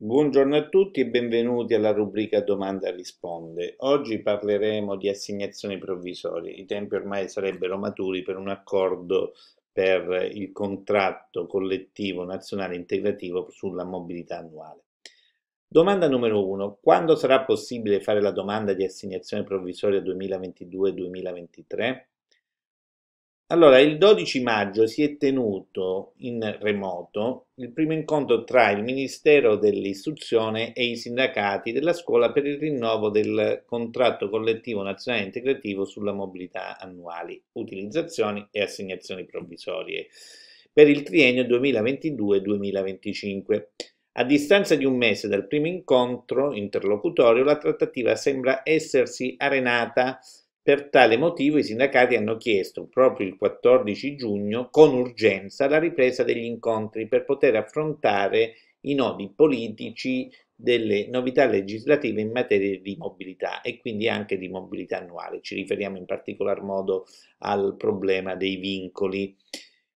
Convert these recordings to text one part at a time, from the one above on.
Buongiorno a tutti e benvenuti alla rubrica Domanda risponde. Oggi parleremo di assegnazioni provvisorie. I tempi ormai sarebbero maturi per un accordo per il contratto collettivo nazionale integrativo sulla mobilità annuale. Domanda numero 1. Quando sarà possibile fare la domanda di assegnazione provvisoria 2022-2023? Allora, il 12 maggio si è tenuto in remoto il primo incontro tra il Ministero dell'Istruzione e i sindacati della scuola per il rinnovo del contratto collettivo nazionale integrativo sulla mobilità annuali, utilizzazioni e assegnazioni provvisorie per il triennio 2022-2025. A distanza di un mese dal primo incontro interlocutorio, la trattativa sembra essersi arenata per tale motivo i sindacati hanno chiesto, proprio il 14 giugno, con urgenza la ripresa degli incontri per poter affrontare i nodi politici delle novità legislative in materia di mobilità e quindi anche di mobilità annuale. Ci riferiamo in particolar modo al problema dei vincoli.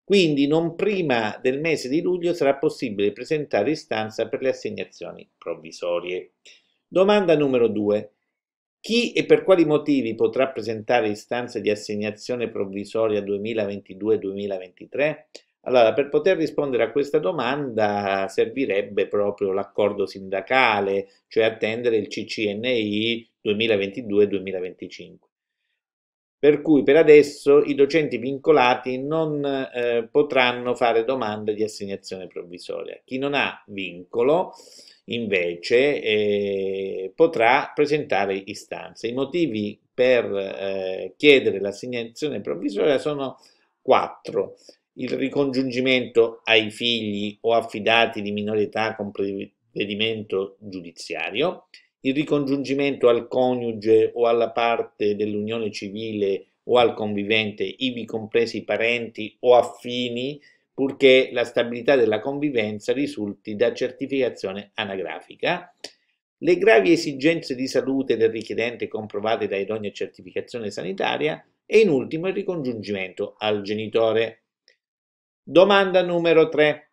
Quindi non prima del mese di luglio sarà possibile presentare istanza per le assegnazioni provvisorie. Domanda numero 2. Chi e per quali motivi potrà presentare istanze di assegnazione provvisoria 2022-2023? Allora, per poter rispondere a questa domanda servirebbe proprio l'accordo sindacale, cioè attendere il CCNI 2022-2025 per cui per adesso i docenti vincolati non eh, potranno fare domande di assegnazione provvisoria. Chi non ha vincolo invece eh, potrà presentare istanze. I motivi per eh, chiedere l'assegnazione provvisoria sono quattro. Il ricongiungimento ai figli o affidati di minorità con provvedimento giudiziario, il ricongiungimento al coniuge o alla parte dell'unione civile o al convivente, ivi compresi parenti o affini, purché la stabilità della convivenza risulti da certificazione anagrafica. Le gravi esigenze di salute del richiedente comprovate da idonea certificazione sanitaria e in ultimo il ricongiungimento al genitore. Domanda numero 3.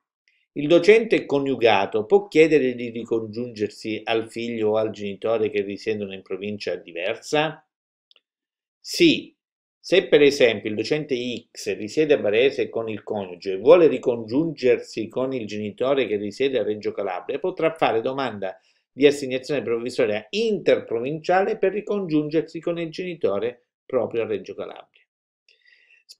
Il docente coniugato può chiedere di ricongiungersi al figlio o al genitore che risiedono in provincia diversa? Sì, se per esempio il docente X risiede a Varese con il coniuge e vuole ricongiungersi con il genitore che risiede a Reggio Calabria, potrà fare domanda di assegnazione provvisoria interprovinciale per ricongiungersi con il genitore proprio a Reggio Calabria.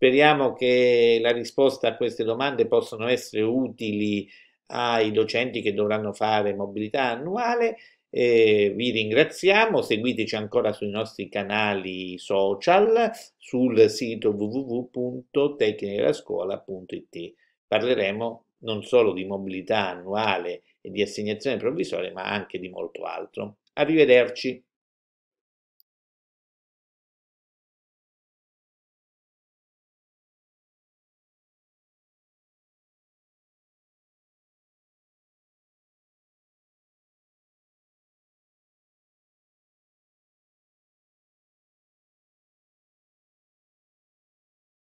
Speriamo che la risposta a queste domande possano essere utili ai docenti che dovranno fare mobilità annuale. Eh, vi ringraziamo, seguiteci ancora sui nostri canali social, sul sito www.tecnichelascuola.it. Parleremo non solo di mobilità annuale e di assegnazione provvisoria, ma anche di molto altro. Arrivederci.